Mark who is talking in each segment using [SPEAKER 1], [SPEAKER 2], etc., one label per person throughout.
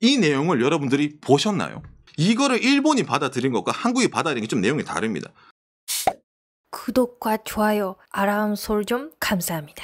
[SPEAKER 1] 이 내용을 여러분들이 보셨나요? 이거를 일본이 받아들인 것과 한국이 받아들인 게 좀 내용이 다릅니다. 구독과 좋아요, 아람설좀 감사합니다.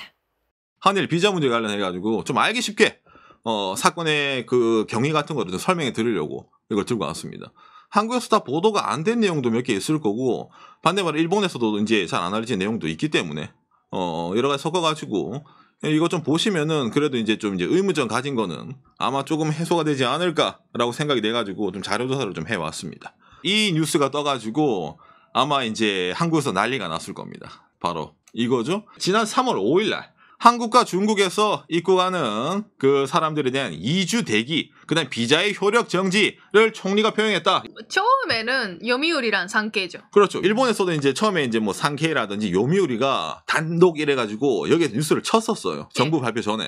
[SPEAKER 1] 한일 비자 문제 관련해 가지고 좀 알기 쉽게 어, 사건의 그 경위 같은 것를 설명해 드리려고 이걸 들고 왔습니다. 한국에서 다 보도가 안 된 내용도 몇 개 있을 거고 반대말로 일본에서도 이제 잘 안 알려진 내용도 있기 때문에 어, 여러 가지 섞어가지고 네, 이거 좀 보시면은 그래도 이제 좀 이제 의무점 가진 거는 아마 조금 해소가 되지 않을까라고 생각이 돼가지고 좀 자료조사를 좀 해왔습니다. 이 뉴스가 떠가지고 아마 이제 한국에서 난리가 났을 겁니다. 바로 이거죠. 지난 3월 5일 날 한국과 중국에서 입국하는 그 사람들에 대한 이주 대기, 그다음 비자의 효력 정지를 총리가 표현했다. 처음에는 요미우리란 상케죠. 그렇죠. 일본에서도 이제 처음에 이제 뭐 상케라든지 요미우리가 단독 이래가지고 여기에 서 뉴스를 쳤었어요. 예. 정부 발표 전에.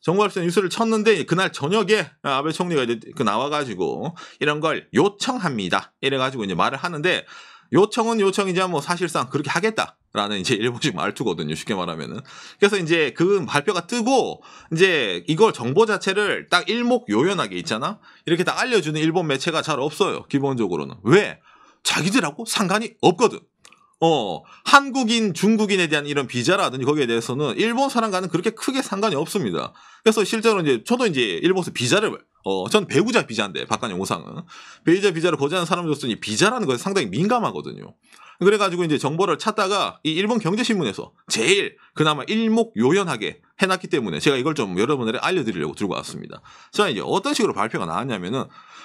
[SPEAKER 1] 정부 발표 전에 뉴스를 쳤는데 그날 저녁에 아베 총리가 이제 그 나와가지고 이런 걸 요청합니다. 이래가지고 이제 말을 하는데 요청은 요청이자 뭐 사실상 그렇게 하겠다. 라는 이제 일본식 말투거든요. 쉽게 말하면은. 그래서 이제 그 발표가 뜨고 이제 이걸 정보 자체를 딱 일목요연하게 있잖아. 이렇게 딱 알려주는 일본 매체가 잘 없어요. 기본적으로는. 왜? 자기들하고 상관이 없거든. 어, 한국인, 중국인에 대한 이런 비자라든지 거기에 대해서는 일본 사람과는 그렇게 크게 상관이 없습니다. 그래서 실제로 이제 저도 이제 일본에서 비자를 어, 전 배우자 비자인데 박관영 오상은 배우자 비자를 거하는 사람으로서는 비자라는 것에 상당히 민감하거든요. 그래가지고 이제 정보를 찾다가 이 일본 경제신문에서 제일 그나마 일목요연하게 해놨기 때문에 제가 이걸 좀 여러분들에 게 알려드리려고 들고 왔습니다. 자 이제 어떤 식으로 발표가 나왔냐면은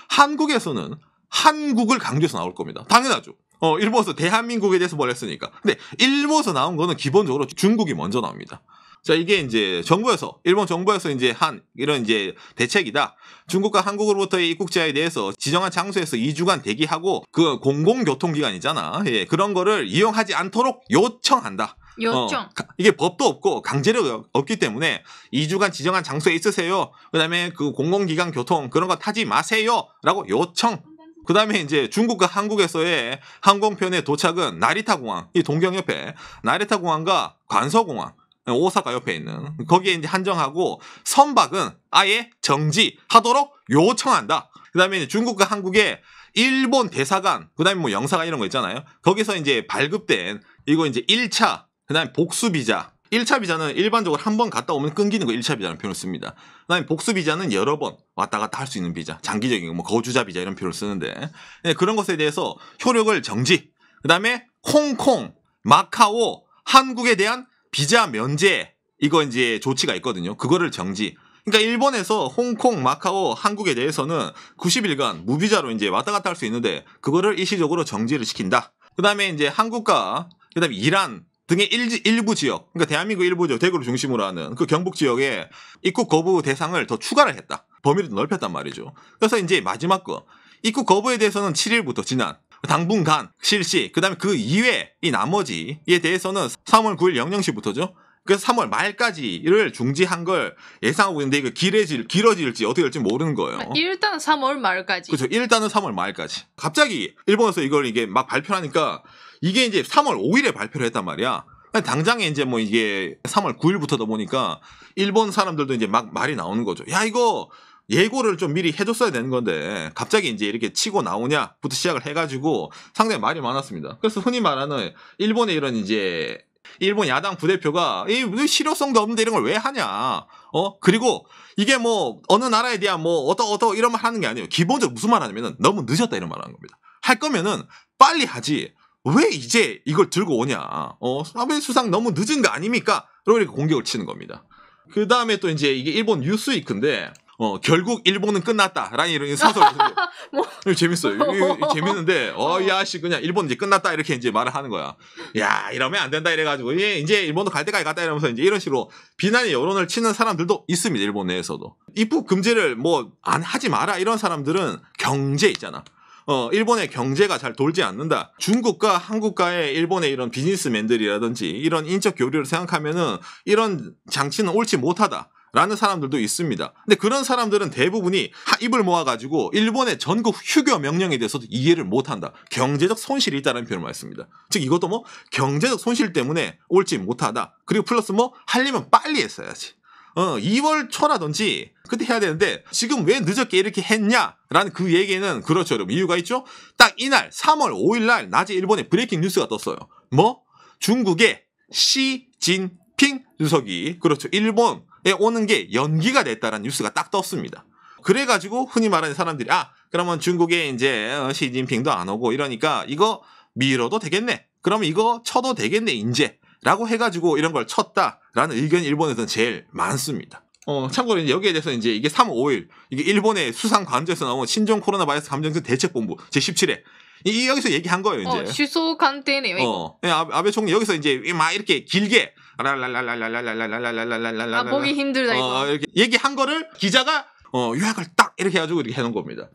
[SPEAKER 1] 한국에서는 한국을 강조해서 나올 겁니다. 당연하죠. 어, 일본에서 대한민국에 대해서 뭘 했으니까. 근데 일본에서 나온 거는 기본적으로 중국이 먼저 나옵니다. 자, 이게 이제 정부에서, 일본 정부에서 이제 한 이런 이제 대책이다. 중국과 한국으로부터의 입국 자에 대해서 지정한 장소에서 2주간 대기하고 그 공공교통기관이잖아. 예, 그런 거를 이용하지 않도록 요청한다. 요청. 어, 이게 법도 없고 강제력 없기 때문에 2주간 지정한 장소에 있으세요. 그다음에 그 공공기관 교통 그런 거 타지 마세요라고 요청. 그 다음에 이제 중국과 한국에서의 항공편의 도착은 나리타 공항, 이 동경 옆에 나리타 공항과 관서공항, 오사카 옆에 있는 거기에 이제 한정하고 선박은 아예 정지하도록 요청한다. 그다음에 중국과 한국의 일본 대사관, 그다음에 뭐 영사관 이런 거 있잖아요. 거기서 이제 발급된 이거 이제 1차, 그다음에 복수 비자. 1차 비자는 일반적으로 한 번 갔다 오면 끊기는 거 1차 비자라는 표현을 씁니다. 그다음에 복수 비자는 여러 번 왔다 갔다 할 수 있는 비자, 장기적인 뭐 거주자 비자 이런 표현을 쓰는데 네, 그런 것에 대해서 효력을 정지. 그다음에 홍콩, 마카오, 한국에 대한 비자 면제 이거 이제 조치가 있거든요. 그거를 정지. 그러니까 일본에서 홍콩, 마카오, 한국에 대해서는 90일간 무비자로 이제 왔다 갔다 할 수 있는데 그거를 일시적으로 정지를 시킨다. 그다음에 이제 한국과 그다음에 이란 등의 일지, 일부 지역, 그러니까 대한민국 일부 지역, 대구를 중심으로 하는 그 경북 지역에 입국 거부 대상을 더 추가를 했다. 범위를 넓혔단 말이죠. 그래서 이제 마지막 거. 입국 거부에 대해서는 7일부터 지난 당분간 실시, 그 다음에 그 이외, 이 나머지에 대해서는 3월 9일 00시부터죠. 그래서 3월 말까지를 중지한 걸 예상하고 있는데 이거 길어질, 길어질지 어떻게 될지 모르는 거예요. 아, 일단 3월 말까지. 그렇죠. 일단은 3월 말까지. 갑자기 일본에서 이걸 이게 막 발표하니까 이게 이제 3월 5일에 발표를 했단 말이야. 당장에 이제 뭐 이게 3월 9일부터다 보니까 일본 사람들도 이제 막 말이 나오는 거죠. 야, 이거 예고를 좀 미리 해줬어야 되는 건데 갑자기 이제 이렇게 치고 나오냐부터 시작을 해가지고 상당히 말이 많았습니다. 그래서 흔히 말하는 일본의 이런 이제 일본 야당 부대표가 이 실효성도 없는데 이런 걸 왜 하냐? 어 그리고 이게 뭐 어느 나라에 대한 뭐 어떠 어떠 이런 말 하는 게 아니에요. 기본적으로 무슨 말 하냐면은 너무 늦었다 이런 말 하는 겁니다. 할 거면은 빨리 하지. 왜 이제 이걸 들고 오냐? 어 아베 수상 너무 늦은 거 아닙니까? 이렇게 공격을 치는 겁니다. 그 다음에 또 이제 이게 일본 뉴스위크인데 어, 결국 일본은 끝났다라는 이런 서설. 뭐. 재밌어요. 재밌는데 어, 어. 야씨 그냥 일본 이제 끝났다 이렇게 이제 말을 하는 거야. 야 이러면 안 된다 이래가지고 예, 이제 일본도 갈 때까지 갔다 이러면서 이제 이런 식으로 비난의 여론을 치는 사람들도 있습니다. 일본 내에서도 입국 금지를 뭐 안 하지 마라 이런 사람들은 경제 있잖아. 어, 일본의 경제가 잘 돌지 않는다. 중국과 한국과의 일본의 이런 비즈니스맨들이라든지 이런 인적 교류를 생각하면은 이런 장치는 옳지 못하다. 라는 사람들도 있습니다. 근데 그런 사람들은 대부분이 입을 모아가지고 일본의 전국 휴교 명령에 대해서도 이해를 못한다. 경제적 손실이 있다는 표현을 말했습니다. 즉 이것도 뭐 경제적 손실 때문에 옳지 못하다. 그리고 플러스 뭐 할려면 빨리 했어야지. 어, 2월 초라든지 그때 해야 되는데 지금 왜 늦었게 이렇게 했냐라는 그 얘기는 그렇죠 여러분 이유가 있죠 딱 이날 3월 5일 날 낮에 일본에 브레이킹 뉴스가 떴어요 뭐 중국의 시진핑 주석이 그렇죠 일본 에 예, 오는 게 연기가 됐다는 라 뉴스가 딱 떴습니다. 그래가지고 흔히 말하는 사람들이 아 그러면 중국에 이제 어, 시진핑도 안 오고 이러니까 이거 미뤄도 되겠네. 그럼 이거 쳐도 되겠네 이제 라고 해가지고 이런 걸 쳤다라는 의견이 일본에서는 제일 많습니다. 어, 참고로 이제 여기에 대해서 이제 이게 3월 5일, 이게 일본의 수상 관저에서 나온 신종 코로나 바이러스 감정선 대책본부 제17회. 이, 여기서 얘기한 거예요, 어, 이제. 어, 주소 관대네요 어, 아, 아베 총리 여기서 이제 막 이렇게 길게 아, 라라라라라라라라라라 보기 힘들다 이거. 어, 이렇게 얘기한 거를 기자가 어, 요약을 딱 이렇게 해가지고 이렇게 해놓은 겁니다.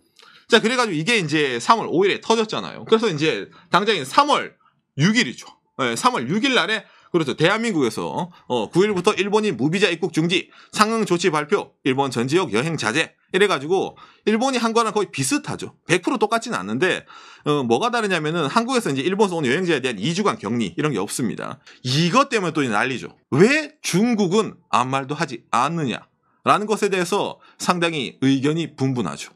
[SPEAKER 1] 자, 그래가지고 이게 이제 3월 5일에 터졌잖아요. 그래서 이제 당장인 3월 6일이죠. 네, 3월 6일 날에 그렇죠. 대한민국에서 어, 9일부터 일본인 무비자 입국 중지, 상응 조치 발표, 일본 전 지역 여행 자제, 이래가지고 일본이 한 거랑 거의 비슷하죠. 100% 똑같지는 않는데 어, 뭐가 다르냐면은 한국에서 이제 일본에서 온 여행자에 대한 2주간 격리 이런 게 없습니다. 이것 때문에 또 난리죠. 왜 중국은 아무 말도 하지 않느냐? 라는 것에 대해서 상당히 의견이 분분하죠.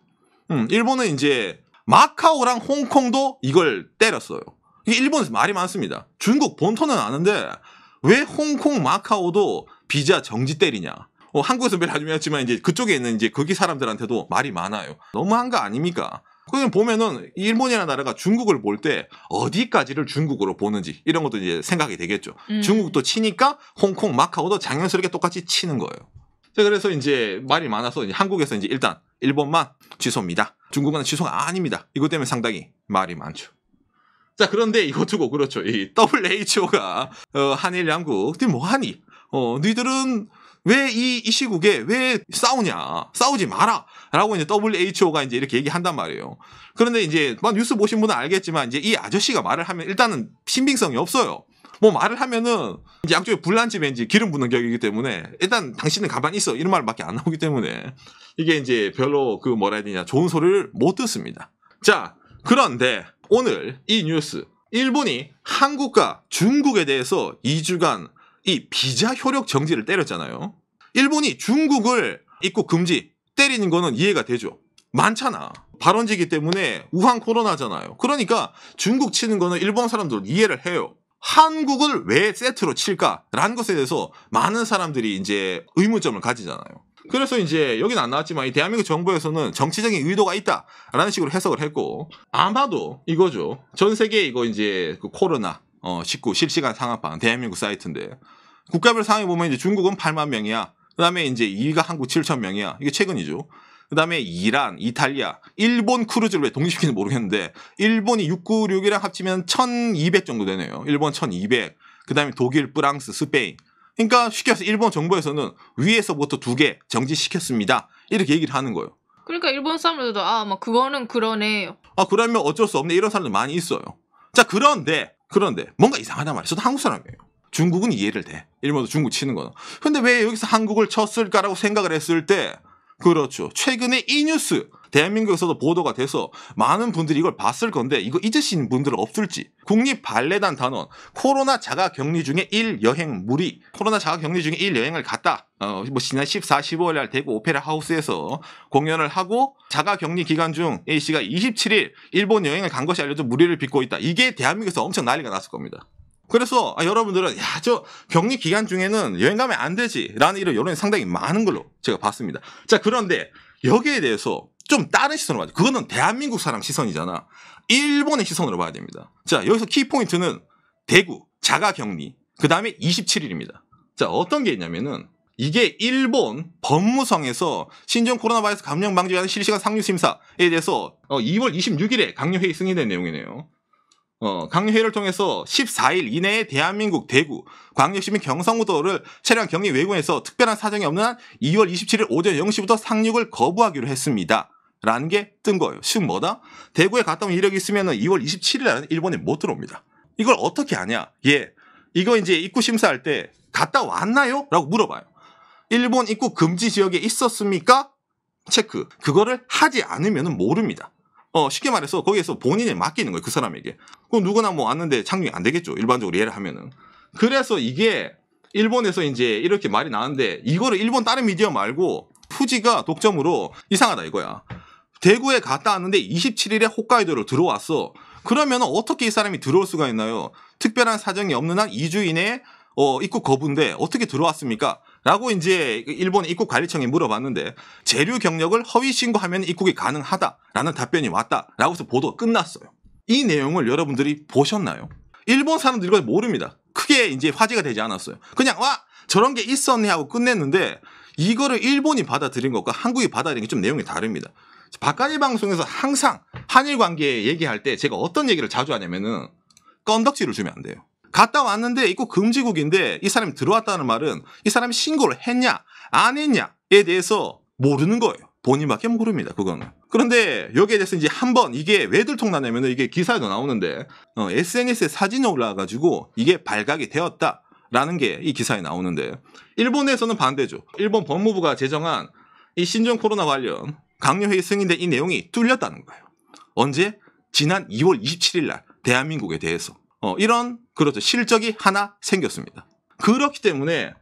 [SPEAKER 1] 음, 일본은 이제 마카오랑 홍콩도 이걸 때렸어요. 이게 일본에서 말이 많습니다. 중국 본토는 아는데 왜 홍콩 마카오도 비자 정지 때리냐? 어, 한국에서 매일 하지만 이제 그쪽에 있는 이제 거기 사람들한테도 말이 많아요. 너무한 거 아닙니까? 그냥 보면은 일본이라는 나라가 중국을 볼 때 어디까지를 중국으로 보는지 이런 것도 이제 생각이 되겠죠. 음. 중국도 치니까 홍콩, 마카오도 장연스럽게 똑같이 치는 거예요. 그래서 이제 말이 많아서 이제 한국에서 이제 일단 일본만 취소입니다. 중국은 취소가 아닙니다. 이것 때문에 상당히 말이 많죠. 자 그런데 이것 두고 그렇죠. 이 WHO가 어, 한일 양국, 뭐 하니? 어, 니들은 왜이이 시국에 왜 싸우냐? 싸우지 마라. 라고 이제 WHO가 이제 이렇게 얘기한단 말이에요. 그런데 이제 막 뭐 뉴스 보신 분은 알겠지만 이제 이 아저씨가 말을 하면 일단은 신빙성이 없어요. 뭐 말을 하면은 이제 양쪽에 불난지 왠지 기름 부는 격이기 때문에 일단 당신은 가만히 있어 이런 말밖에 안 나오기 때문에 이게 이제 별로 그 뭐라 해야 되냐 좋은 소리를 못 듣습니다. 자 그런데 오늘 이 뉴스 일본이 한국과 중국에 대해서 2주간 이 비자 효력 정지를 때렸잖아요. 일본이 중국을 입국 금지 때리는 거는 이해가 되죠. 많잖아. 발원지기 때문에 우한 코로나잖아요. 그러니까 중국 치는 거는 일본 사람들은 이해를 해요. 한국을 왜 세트로 칠까라는 것에 대해서 많은 사람들이 이제 의문점을 가지잖아요. 그래서 이제 여기는 안 나왔지만 이 대한민국 정부에서는 정치적인 의도가 있다라는 식으로 해석을 했고 아마도 이거죠. 전 세계 이거 이제 그 코로나 어, 19 실시간 상한방 대한민국 사이트인데 국가별 상위 보면 이제 중국은 8만 명이야. 그다음에 이제 2위가 한국 7천 명이야. 이게 최근이죠. 그다음에 이란, 이탈리아, 일본 크루즈를 왜 독립시키는지 모르겠는데 일본이 696이랑 합치면 1200 정도 되네요. 일본 1200. 그다음에 독일, 프랑스, 스페인. 그러니까 쉽게 해서 일본 정부에서는 위에서부터 두 개 정지시켰습니다. 이렇게 얘기를 하는 거예요. 그러니까 일본 사람들도 아, 막 그거는 그러네요. 아, 그러면 어쩔 수 없네. 이런 사람들 많이 있어요. 자, 그런데 그런데 뭔가 이상하단 말이에요. 저도 한국 사람이에요. 중국은 이해를 돼. 일본도 중국 치는 거는. 근데 왜 여기서 한국을 쳤을까라고 생각을 했을 때 그렇죠. 최근에 이 뉴스 대한민국에서도 보도가 돼서 많은 분들이 이걸 봤을 건데 이거 잊으신 분들은 없을지 국립 발레단 단원 코로나 자가 격리 중에 1 여행 무리 코로나 자가 격리 중에 1 여행을 갔다 어, 뭐 지난 14, 15일 날 대구 오페라 하우스에서 공연을 하고 자가 격리 기간 중 A 씨가 27일 일본 여행을 간 것이 알려져 무리를 빚고 있다 이게 대한민국에서 엄청 난리가 났을 겁니다. 그래서 아, 여러분들은 야 저 격리 기간 중에는 여행 가면 안 되지라는 이런 여론이 상당히 많은 걸로 제가 봤습니다. 자 그런데 여기에 대해서 좀 다른 시선으로 봐야 돼. 그거는 대한민국 사람 시선이잖아. 일본의 시선으로 봐야 됩니다. 자 여기서 키 포인트는 대구 자가 격리 그 다음에 27일입니다. 자 어떤 게 있냐면은 이게 일본 법무성에서 신종 코로나 바이러스 감염 방지에 관한 실시간 상류 심사에 대해서 2월 26일에 강력 회의 승인된 내용이네요. 어, 강요회를 통해서 14일 이내에 대한민국 대구, 광역시민 경상우도를 차량 경리 외군에서 특별한 사정이 없는 한 2월 27일 오전 0시부터 상륙을 거부하기로 했습니다. 라는 게 뜬 거예요. 즉 뭐다? 대구에 갔다 온 이력이 있으면 2월 27일 날 일본에 못 들어옵니다. 이걸 어떻게 아냐? 예. 이거 이제 입구 심사할 때 갔다 왔나요? 라고 물어봐요. 일본 입구 금지 지역에 있었습니까? 체크. 그거를 하지 않으면 모릅니다. 어, 쉽게 말해서 거기에서 본인을 맡기는 거예요. 그 사람에게. 그럼 누구나 뭐 왔는데 착륙이 안 되겠죠. 일반적으로 이해를 하면은. 그래서 이게 일본에서 이제 이렇게 말이 나는데 이거를 일본 다른 미디어 말고 푸지가 독점으로 이상하다 이거야. 대구에 갔다 왔는데 27일에 홋카이도로 들어왔어. 그러면 어떻게 이 사람이 들어올 수가 있나요? 특별한 사정이 없는 한 2주 이내에 어, 입국 거부인데 어떻게 들어왔습니까? 라고 이제 그 일본 입국 관리청에 물어봤는데 재류 경력을 허위 신고하면 입국이 가능하다라는 답변이 왔다라고 해서 보도가 끝났어요. 이 내용을 여러분들이 보셨나요? 일본 사람들이 이걸 모릅니다. 크게 이제 화제가 되지 않았어요. 그냥 와 저런 게 있었네 하고 끝냈는데 이거를 일본이 받아들인 것과 한국이 받아들인 게 좀 내용이 다릅니다. 박가니 방송에서 항상 한일 관계 얘기할 때 제가 어떤 얘기를 자주 하냐면은 건덕지를 주면 안 돼요. 갔다 왔는데 입국 금지국인데 이 사람이 들어왔다는 말은 이 사람이 신고를 했냐 안 했냐에 대해서 모르는 거예요. 본인밖에 모릅니다. 그거는. 그런데 여기에 대해서 이제 한번 이게 왜 들통나냐면 이게 기사에도 나오는데 어, SNS에 사진이 올라와가지고 이게 발각이 되었다. 라는 게 이 기사에 나오는데 일본에서는 반대죠. 일본 법무부가 제정한 이 신종 코로나 관련 강요회의 승인된 이 내용이 뚫렸다는 거예요. 언제? 지난 2월 27일 날 대한민국에 대해서 어, 이런 그렇죠. 실적이 하나 생겼습니다. 그렇기 때문에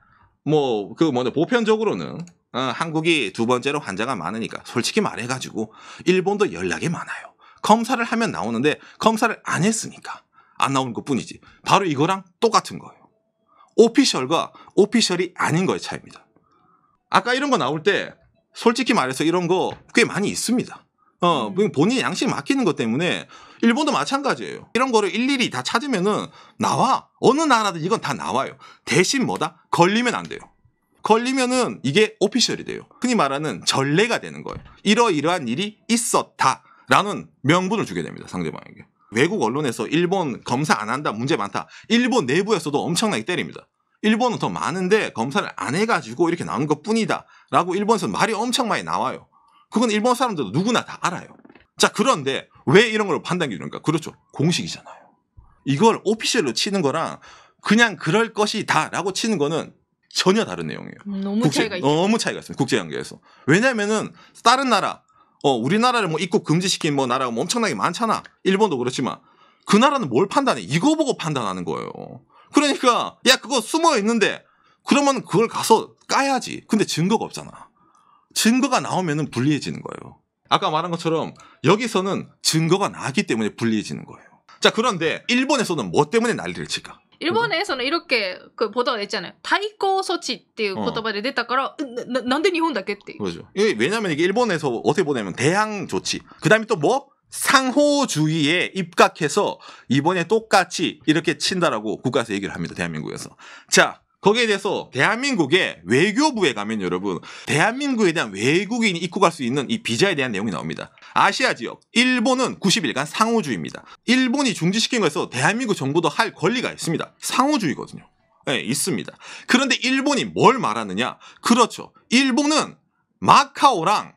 [SPEAKER 1] 뭐 그 뭐냐 보편적으로는 어, 한국이 두 번째로 환자가 많으니까 솔직히 말해가지고 일본도 연락이 많아요. 검사를 하면 나오는데 검사를 안 했으니까 안 나오는 것 뿐이지. 바로 이거랑 똑같은 거예요. 오피셜과 오피셜이 아닌 거의 차이입니다. 아까 이런 거 나올 때 솔직히 말해서 이런 거 꽤 많이 있습니다. 어, 음. 본인 양심 맡기는 것 때문에 일본도 마찬가지예요. 이런 거를 일일이 다 찾으면은 나와. 어느 나라든 이건 다 나와요. 대신 뭐다? 걸리면 안 돼요. 걸리면은 이게 오피셜이 돼요. 흔히 말하는 전례가 되는 거예요. 이러이러한 일이 있었다. 라는 명분을 주게 됩니다. 상대방에게. 외국 언론에서 일본 검사 안 한다. 문제 많다. 일본 내부에서도 엄청나게 때립니다. 일본은 더 많은데 검사를 안 해가지고 이렇게 나오는 것 뿐이다. 라고 일본에서 말이 엄청 많이 나와요. 그건 일본 사람들도 누구나 다 알아요. 자, 그런데 왜 이런 걸 판단 기준일가 그렇죠. 공식이잖아요. 이걸 오피셜로 치는 거랑 그냥 그럴 것이다 라고 치는 거는 전혀 다른 내용이에요. 음, 너무 국제, 차이가 있죠. 너무 차이가 있습니다. 국제 관계에서. 왜냐면은 다른 나라 어 우리나라를 뭐 입국 금지시킨 뭐 나라가 뭐 엄청나게 많잖아. 일본도 그렇지만 그 나라는 뭘 판단해? 이거 보고 판단하는 거예요. 그러니까 야 그거 숨어 있는데 그러면 그걸 가서 까야지. 근데 증거가 없잖아. 증거가 나오면 불리해지는 거예요. 아까 말한 것처럼 여기서는 증거가 나기 때문에 불리해지는 거예요. 자, 그런데 일본에서는 뭐 때문에 난리를 칠까? 일본에서는 이렇게 う言葉で言ったのよ対抗措置っていう言葉で出たからななんで日本だけっていうそ왜냐면이게일본에서어떻게보냐면대항조치그다음에또 그 그 어. 뭐? 상호주의에 입각해서 이번에 똑같이 이렇게 친다라고 국가에서 얘기를 합니다. 대한민국에서. 자, 거기에 대해서 대한민국의 외교부에 가면 여러분 대한민국에 대한 외국인이 입국할 수 있는 이 비자에 대한 내용이 나옵니다. 아시아 지역 일본은 90일간 상호주의입니다. 일본이 중지시킨 거에서 대한민국 정부도 할 권리가 있습니다. 상호주의거든요. 네, 있습니다. 그런데 일본이 뭘 말하느냐? 그렇죠. 일본은 마카오랑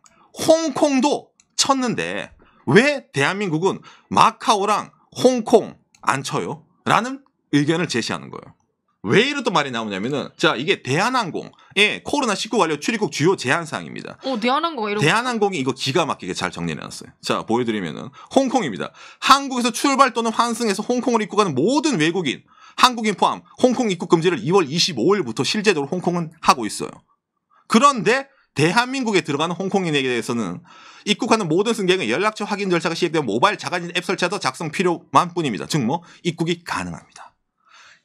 [SPEAKER 1] 홍콩도 쳤는데 왜 대한민국은 마카오랑 홍콩 안 쳐요? 라는 의견을 제시하는 거예요. 왜 이런 또 말이 나오냐면은 자 이게 대한항공의 예, 코로나 19 관련 출입국 주요 제한 사항입니다. 어 대한항공 이런. 대한항공이 이거 기가 막히게 잘 정리해놨어요. 자 보여드리면은 홍콩입니다. 한국에서 출발 또는 환승해서 홍콩을 입국하는 모든 외국인 한국인 포함 홍콩 입국 금지를 2월 25일부터 실제적으로 홍콩은 하고 있어요. 그런데 대한민국에 들어가는 홍콩인에게 대해서는 입국하는 모든 승객은 연락처 확인 절차가 시행된 모바일 자가진 앱 설치해서 작성 필요만 뿐입니다. 즉 뭐 입국이 가능합니다.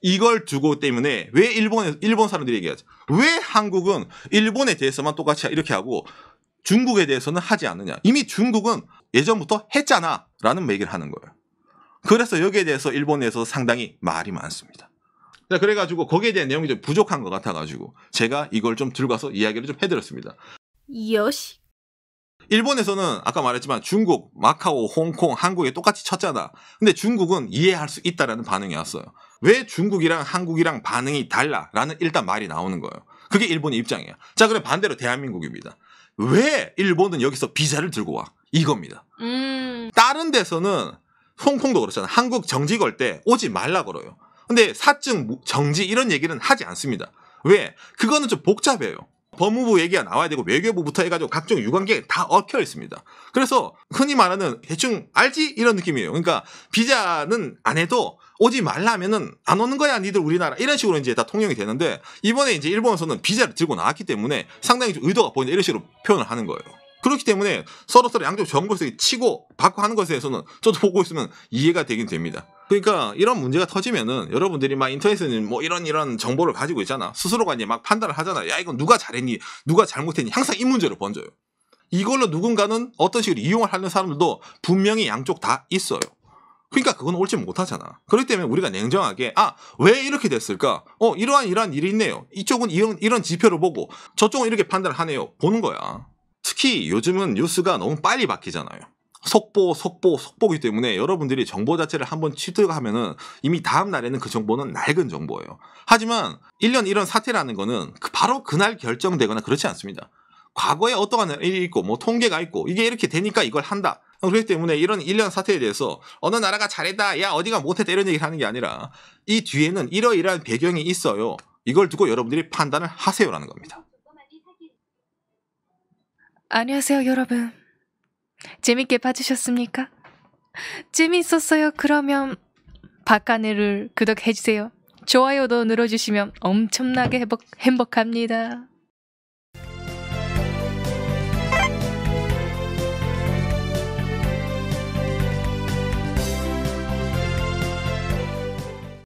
[SPEAKER 1] 이걸 두고 때문에 왜 일본 에 일본 사람들이 얘기하죠? 왜 한국은 일본에 대해서만 똑같이 이렇게 하고 중국에 대해서는 하지 않느냐? 이미 중국은 예전부터 했잖아라는 얘기를 하는 거예요. 그래서 여기에 대해서 일본에서 상당히 말이 많습니다. 그래가지고 거기에 대한 내용이 좀 부족한 것 같아가지고 제가 이걸 좀 들고 가서 이야기를 좀 해드렸습니다. 여시. 일본에서는 아까 말했지만 중국, 마카오, 홍콩, 한국에 똑같이 쳤잖아. 근데 중국은 이해할 수 있다라는 반응이 왔어요. 왜 중국이랑 한국이랑 반응이 달라라는 일단 말이 나오는 거예요. 그게 일본의 입장이에요. 자, 그럼 반대로 대한민국입니다. 왜 일본은 여기서 비자를 들고 와? 이겁니다. 음. 다른 데서는 홍콩도 그렇잖아요. 한국 정지 걸 때 오지 말라 걸어요. 근데 사증 정지 이런 얘기는 하지 않습니다. 왜? 그거는 좀 복잡해요. 법무부 얘기가 나와야 되고 외교부부터 해가지고 각종 유관계 다 얽혀 있습니다. 그래서 흔히 말하는 대충 알지 이런 느낌이에요. 그러니까 비자는 안 해도 오지 말라면은 안 오는 거야 니들 우리나라 이런 식으로 이제 다 통용이 되는데 이번에 이제 일본에서는 비자를 들고 나왔기 때문에 상당히 좀 의도가 보인다 이런 식으로 표현을 하는 거예요. 그렇기 때문에 서로 서로 양쪽 정부에서 치고 받고 하는 것에 대해서는 저도 보고 있으면 이해가 되긴 됩니다. 그러니까 이런 문제가 터지면은 여러분들이 막 인터넷에는 뭐 이런 이런 정보를 가지고 있잖아. 스스로가 이제 막 판단을 하잖아. 야 이건 누가 잘했니, 누가 잘못했니 항상 이문제로 번져요. 이걸로 누군가는 어떤 식으로 이용을 하는 사람들도 분명히 양쪽 다 있어요. 그러니까 그건 옳지 못하잖아. 그렇기 때문에 우리가 냉정하게 아왜 이렇게 됐을까? 어 이러한 이러한 일이 있네요. 이쪽은 이런 이런 지표를 보고 저쪽은 이렇게 판단을 하네요. 보는 거야. 특히 요즘은 뉴스가 너무 빨리 바뀌잖아요. 속보, 속보, 속보기 때문에 여러분들이 정보 자체를 한번 취득하면은 이미 다음 날에는 그 정보는 낡은 정보예요. 하지만 1년 이런 사태라는 거는 그 바로 그날 결정되거나 그렇지 않습니다. 과거에 어떠한 일이 있고 뭐 통계가 있고 이게 이렇게 되니까 이걸 한다. 그렇기 때문에 이런 일련 사태에 대해서 어느 나라가 잘했다, 야, 어디가 못했다 이런 얘기를 하는 게 아니라 이 뒤에는 이러이러한 배경이 있어요. 이걸 두고 여러분들이 판단을 하세요라는 겁니다. 안녕하세요, 여러분. 재밌게 봐주셨습니까? 재미있었어요. 그러면 박하늘를 구독해주세요. 좋아요도 눌러주시면 엄청나게 행복, 행복합니다.